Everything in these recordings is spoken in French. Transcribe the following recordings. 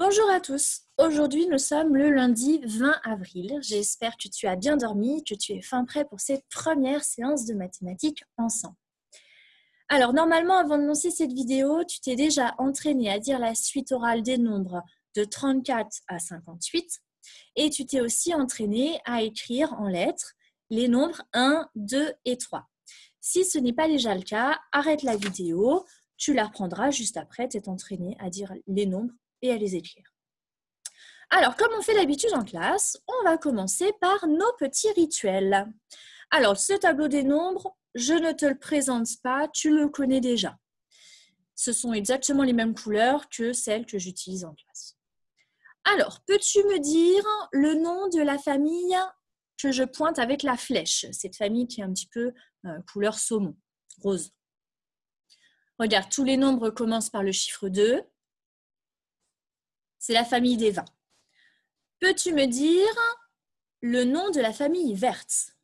Bonjour à tous. Aujourd'hui, nous sommes le lundi 20 avril. J'espère que tu as bien dormi, que tu es fin prêt pour cette première séance de mathématiques ensemble. Alors, normalement, avant de lancer cette vidéo, tu t'es déjà entraîné à dire la suite orale des nombres de 34 à 58 et tu t'es aussi entraîné à écrire en lettres les nombres 1, 2 et 3. Si ce n'est pas déjà le cas, arrête la vidéo, tu la reprendras juste après, tu entraîné à dire les nombres et à les écrire. Alors, comme on fait l'habitude en classe, on va commencer par nos petits rituels. Alors, ce tableau des nombres, je ne te le présente pas, tu le connais déjà. Ce sont exactement les mêmes couleurs que celles que j'utilise en classe. Alors, peux-tu me dire le nom de la famille que je pointe avec la flèche Cette famille qui est un petit peu euh, couleur saumon, rose. Regarde, tous les nombres commencent par le chiffre 2. C'est la famille des vins. Peux-tu me dire le nom de la famille verte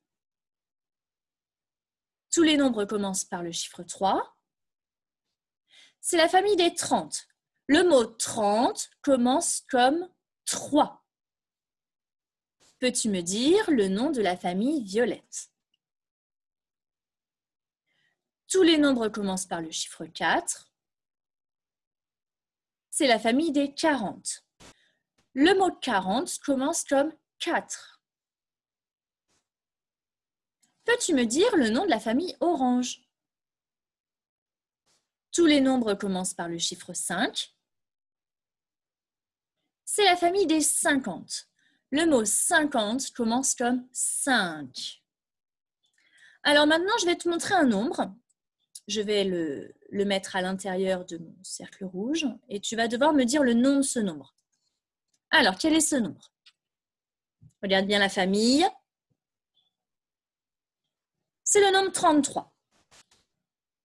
Tous les nombres commencent par le chiffre 3. C'est la famille des 30. Le mot 30 commence comme 3. Peux-tu me dire le nom de la famille violette Tous les nombres commencent par le chiffre 4 c'est la famille des 40. Le mot 40 commence comme 4. Peux-tu me dire le nom de la famille orange Tous les nombres commencent par le chiffre 5. C'est la famille des 50. Le mot 50 commence comme 5. Alors maintenant, je vais te montrer un nombre je vais le, mettre à l'intérieur de mon cercle rouge et tu vas devoir me dire le nom de ce nombre. Alors, quel est ce nombre Regarde bien la famille. C'est le nombre 33.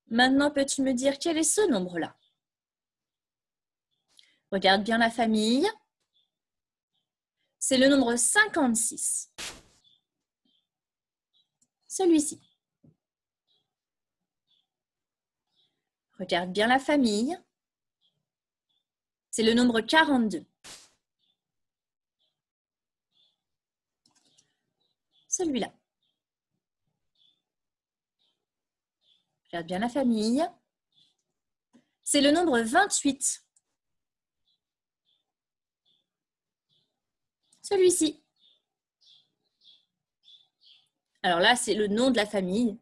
Maintenant, peux-tu me dire quel est ce nombre-là Regarde bien la famille. C'est le nombre 56. Celui-ci. Regarde bien la famille. C'est le nombre 42. Celui-là. Regarde bien la famille. C'est le nombre 28. Celui-ci. Alors là, c'est le nom de la famille.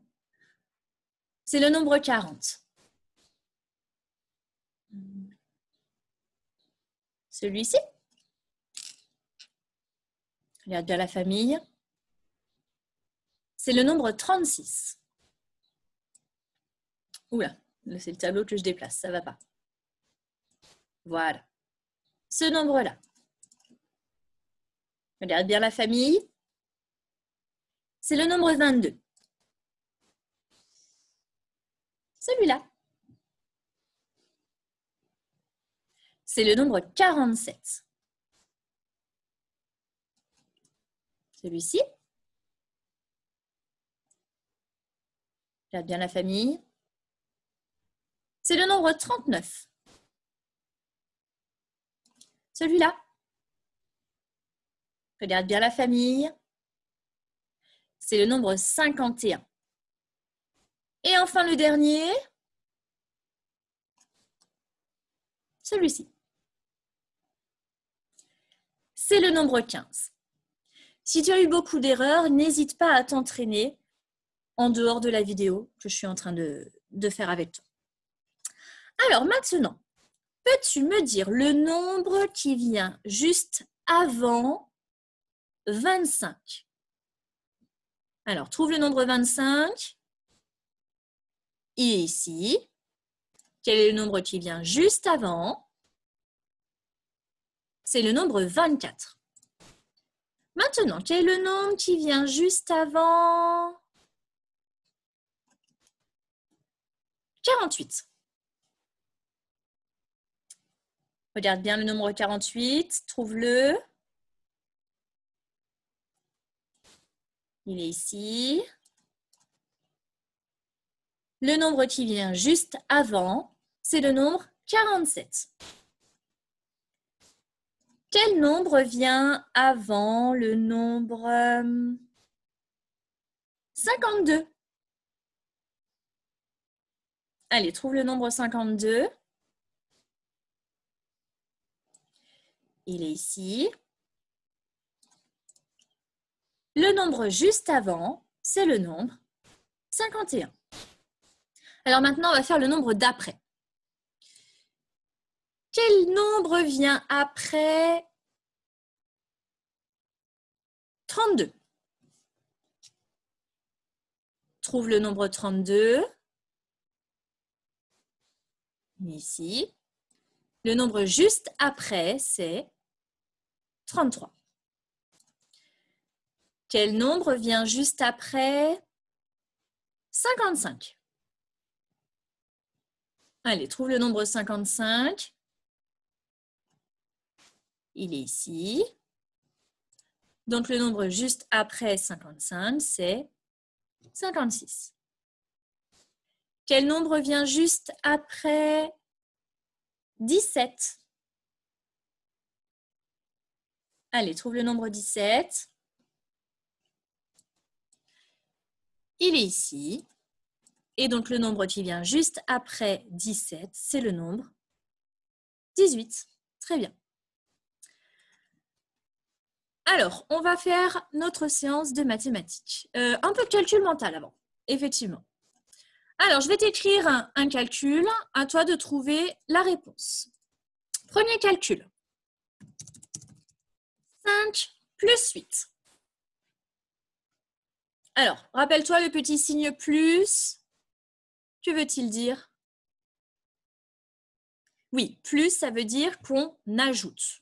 C'est le nombre 40. Celui-ci. regarde bien la famille. C'est le nombre 36. Oula, c'est le tableau que je déplace, ça va pas. Voilà. Ce nombre-là. Regarde bien la famille. C'est le nombre 22. Celui-là. c'est le nombre 47. Celui-ci. Regarde bien la famille. C'est le nombre 39. Celui-là. Regarde bien la famille. C'est le nombre 51. Et enfin le dernier, celui-ci c'est le nombre 15. Si tu as eu beaucoup d'erreurs, n'hésite pas à t'entraîner en dehors de la vidéo que je suis en train de, faire avec toi. Alors maintenant, peux-tu me dire le nombre qui vient juste avant 25 Alors, trouve le nombre 25. Ici. Quel est le nombre qui vient juste avant c'est le nombre 24. Maintenant, quel est le nombre qui vient juste avant 48. Regarde bien le nombre 48, trouve-le. Il est ici. Le nombre qui vient juste avant, c'est le nombre 47. Quel nombre vient avant le nombre 52 euh, Allez, trouve le nombre 52. Il est ici. Le nombre juste avant, c'est le nombre 51. Alors maintenant, on va faire le nombre d'après. Quel nombre vient après 32 Trouve le nombre 32. Ici. Le nombre juste après, c'est 33. Quel nombre vient juste après 55 Allez, trouve le nombre 55 il est ici. Donc le nombre juste après 55, c'est 56. Quel nombre vient juste après 17 Allez, trouve le nombre 17. Il est ici. Et donc le nombre qui vient juste après 17, c'est le nombre 18. Très bien. Alors, on va faire notre séance de mathématiques. Euh, un peu de calcul mental avant, effectivement. Alors, je vais t'écrire un, un, calcul. À toi de trouver la réponse. Premier calcul. 5 plus 8. Alors, rappelle-toi le petit signe plus. Que veut-il dire Oui, plus, ça veut dire qu'on ajoute.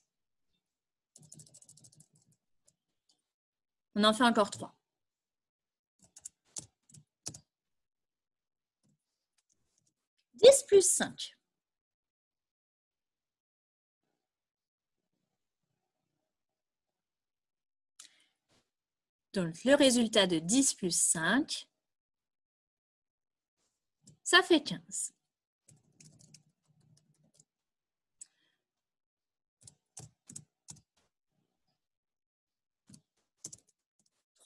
On en fait encore trois. 10 plus cinq. Donc, le résultat de 10 plus 5, ça fait 15.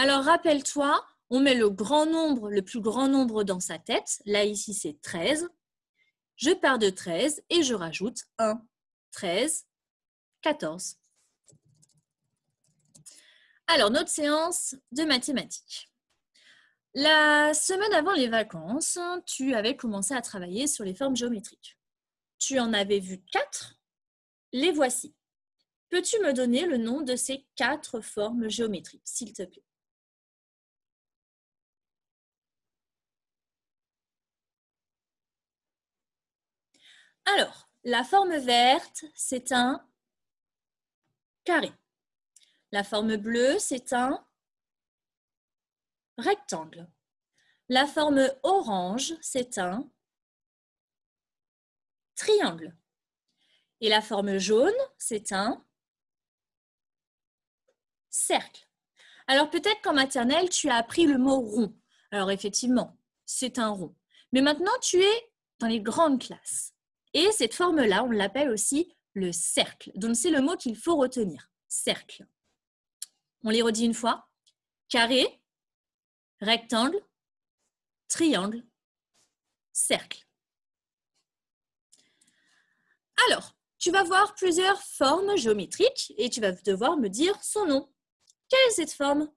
Alors rappelle-toi, on met le grand nombre, le plus grand nombre dans sa tête. Là, ici, c'est 13. Je pars de 13 et je rajoute 1. 13, 14. Alors, notre séance de mathématiques. La semaine avant les vacances, tu avais commencé à travailler sur les formes géométriques. Tu en avais vu 4. Les voici. Peux-tu me donner le nom de ces quatre formes géométriques, s'il te plaît Alors, la forme verte, c'est un carré. La forme bleue, c'est un rectangle. La forme orange, c'est un triangle. Et la forme jaune, c'est un cercle. Alors peut-être qu'en maternelle, tu as appris le mot rond. Alors effectivement, c'est un rond. Mais maintenant, tu es dans les grandes classes. Et cette forme-là, on l'appelle aussi le cercle. Donc c'est le mot qu'il faut retenir, cercle. On les redit une fois. Carré, rectangle, triangle, cercle. Alors, tu vas voir plusieurs formes géométriques et tu vas devoir me dire son nom. Quelle est cette forme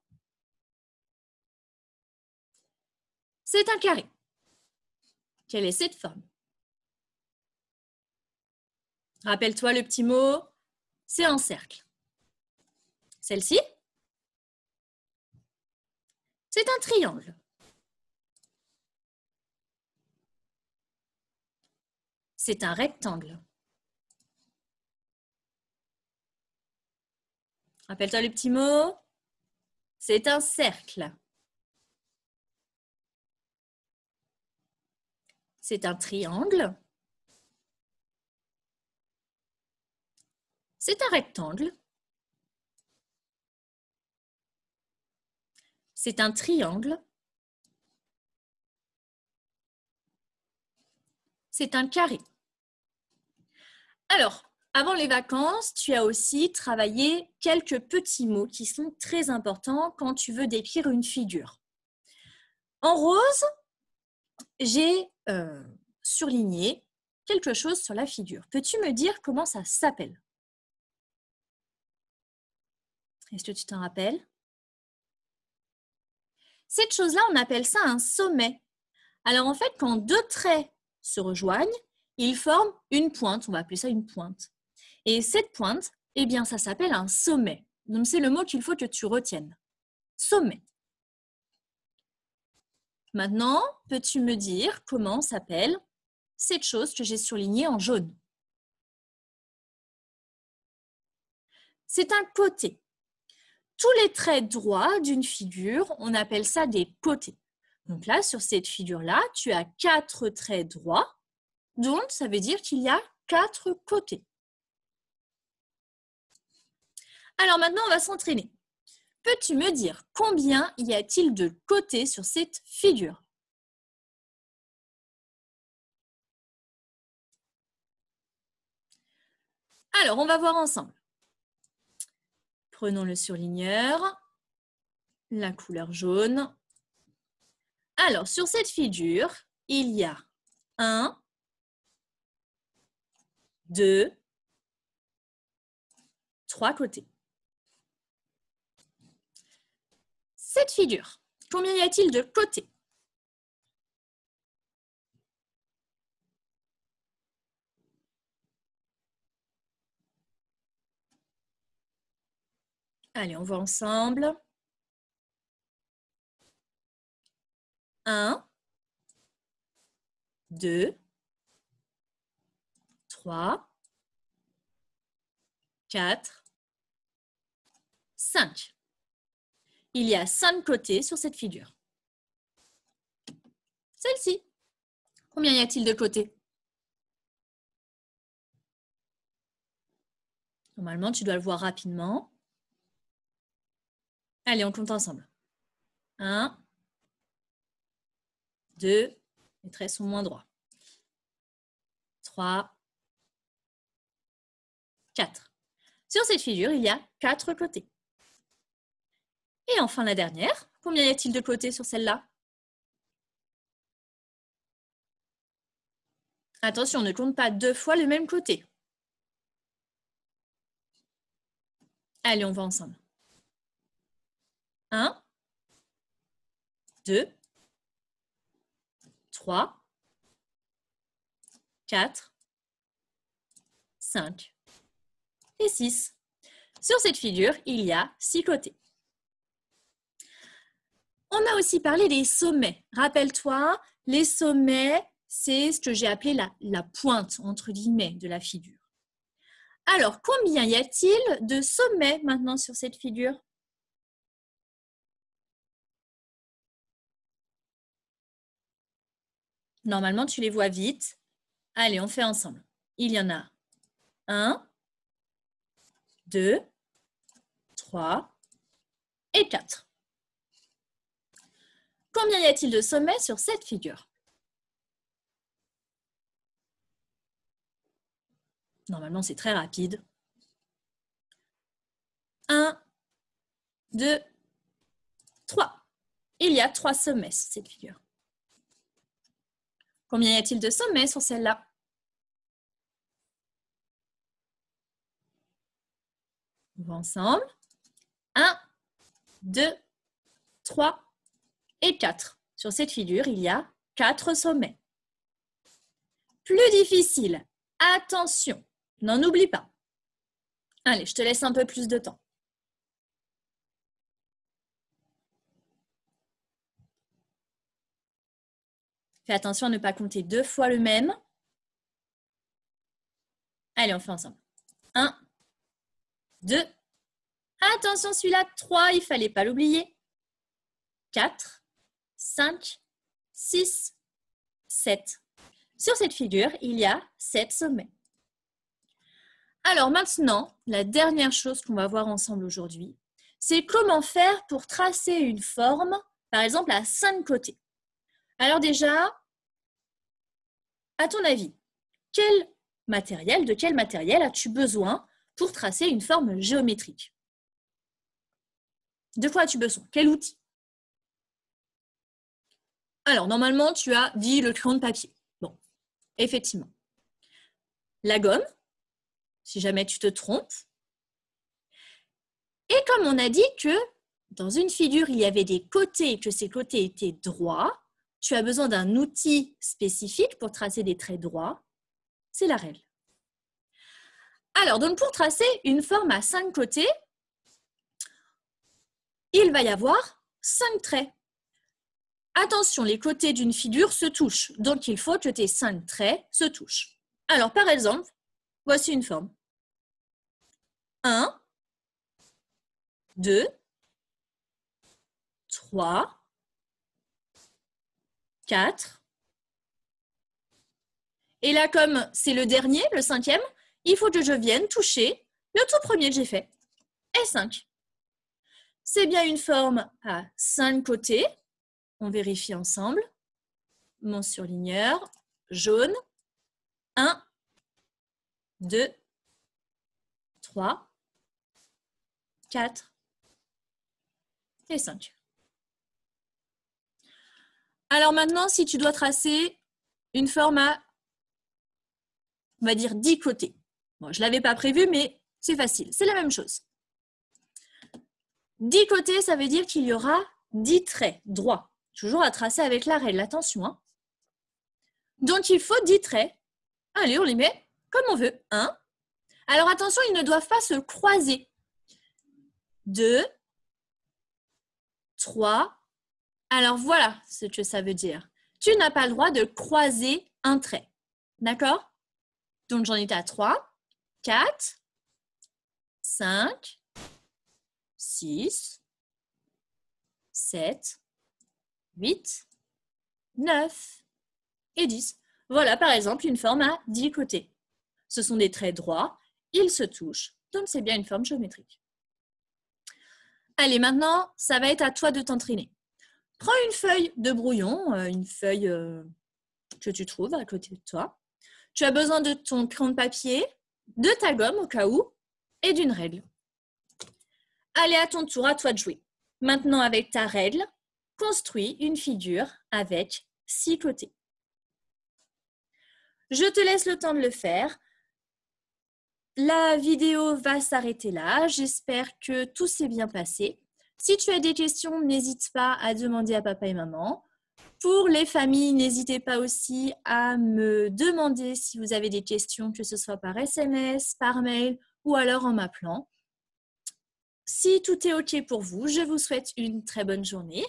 C'est un carré. Quelle est cette forme Rappelle-toi le petit mot, c'est un cercle. Celle-ci, c'est un triangle. C'est un rectangle. Rappelle-toi le petit mot, c'est un cercle. C'est un triangle. C'est un rectangle. C'est un triangle. C'est un carré. Alors, avant les vacances, tu as aussi travaillé quelques petits mots qui sont très importants quand tu veux décrire une figure. En rose, j'ai euh, surligné quelque chose sur la figure. Peux-tu me dire comment ça s'appelle Est-ce que tu t'en rappelles? Cette chose-là, on appelle ça un sommet. Alors en fait, quand deux traits se rejoignent, ils forment une pointe, on va appeler ça une pointe. Et cette pointe, eh bien, ça s'appelle un sommet. Donc c'est le mot qu'il faut que tu retiennes. Sommet. Maintenant, peux-tu me dire comment s'appelle cette chose que j'ai surlignée en jaune C'est un côté tous les traits droits d'une figure, on appelle ça des côtés. Donc là, sur cette figure-là, tu as quatre traits droits, donc ça veut dire qu'il y a quatre côtés. Alors maintenant, on va s'entraîner. Peux-tu me dire combien y a-t-il de côtés sur cette figure Alors, on va voir ensemble. Prenons le surligneur, la couleur jaune. Alors, sur cette figure, il y a un, 2, trois côtés. Cette figure, combien y a-t-il de côtés Allez, on voit ensemble. Un, deux, trois, quatre, cinq. Il y a cinq côtés sur cette figure. Celle-ci. Combien y a-t-il de côtés Normalement, tu dois le voir rapidement. Allez, on compte ensemble. 1, 2, les traits sont moins droits. 3, 4. Sur cette figure, il y a quatre côtés. Et enfin la dernière, combien y a-t-il de côtés sur celle-là Attention, on ne compte pas deux fois le même côté. Allez, on va ensemble. 1, 2, 3, 4, 5 et 6. Sur cette figure, il y a 6 côtés. On a aussi parlé des sommets. Rappelle-toi, les sommets, c'est ce que j'ai appelé la, la, pointe, entre guillemets, de la figure. Alors, combien y a-t-il de sommets maintenant sur cette figure Normalement, tu les vois vite. Allez, on fait ensemble. Il y en a 1 2 3 et 4 Combien y a-t-il de sommets sur cette figure Normalement, c'est très rapide. 1, 2, 3. Il y a 3 sommets sur cette figure. Combien y a-t-il de sommets sur celle-là On va ensemble. 1, 2, 3 et 4. Sur cette figure, il y a 4 sommets. Plus difficile, attention, n'en oublie pas. Allez, je te laisse un peu plus de temps. Fais attention à ne pas compter deux fois le même. Allez, on fait ensemble. 1, 2. Attention, celui-là, 3, il ne fallait pas l'oublier. 4, 5, 6, 7. Sur cette figure, il y a 7 sommets. Alors maintenant, la dernière chose qu'on va voir ensemble aujourd'hui, c'est comment faire pour tracer une forme, par exemple à cinq côtés. Alors déjà, à ton avis, quel matériel, de quel matériel as-tu besoin pour tracer une forme géométrique De quoi as-tu besoin Quel outil Alors, normalement, tu as dit le crayon de papier. Bon, effectivement. La gomme, si jamais tu te trompes. Et comme on a dit que dans une figure, il y avait des côtés, et que ces côtés étaient droits, tu as besoin d'un outil spécifique pour tracer des traits droits, c'est la règle. Alors, donc pour tracer une forme à cinq côtés, il va y avoir cinq traits. Attention, les côtés d'une figure se touchent, donc il faut que tes cinq traits se touchent. Alors, par exemple, voici une forme. 1, 2, 3, 4. Et là, comme c'est le dernier, le cinquième, il faut que je vienne toucher le tout premier que j'ai fait, et 5 C'est bien une forme à 5 côtés. On vérifie ensemble. Mon surligneur, jaune. 1, 2, 3, 4 et 5. Alors maintenant, si tu dois tracer une forme à, on va dire, 10 côtés. je ne l'avais pas prévu, mais c'est facile. C'est la même chose. 10 côtés, ça veut dire qu'il y aura 10 traits droits. Toujours à tracer avec la règle, attention. Hein. Donc il faut 10 traits. Allez, on les met comme on veut. 1. Alors attention, ils ne doivent pas se croiser. 2, 3, alors voilà ce que ça veut dire. Tu n'as pas le droit de croiser un trait. D'accord Donc j'en étais à 3, 4, 5, 6, 7, 8, 9 et 10. Voilà par exemple une forme à 10 côtés. Ce sont des traits droits, ils se touchent, donc c'est bien une forme géométrique. Allez, maintenant, ça va être à toi de t'entraîner. Prends une feuille de brouillon, euh, une feuille euh, que tu trouves à côté de toi. Tu as besoin de ton crayon de papier, de ta gomme au cas où, et d'une règle. Allez, à ton tour, à toi de jouer. Maintenant, avec ta règle, construis une figure avec six côtés. Je te laisse le temps de le faire. La vidéo va s'arrêter là. J'espère que tout s'est bien passé. Si tu as des questions, n'hésite pas à demander à papa et maman. Pour les familles, n'hésitez pas aussi à me demander si vous avez des questions, que ce soit par SMS, par mail ou alors en m'appelant. Si tout est OK pour vous, je vous souhaite une très bonne journée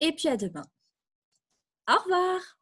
et puis à demain. Au revoir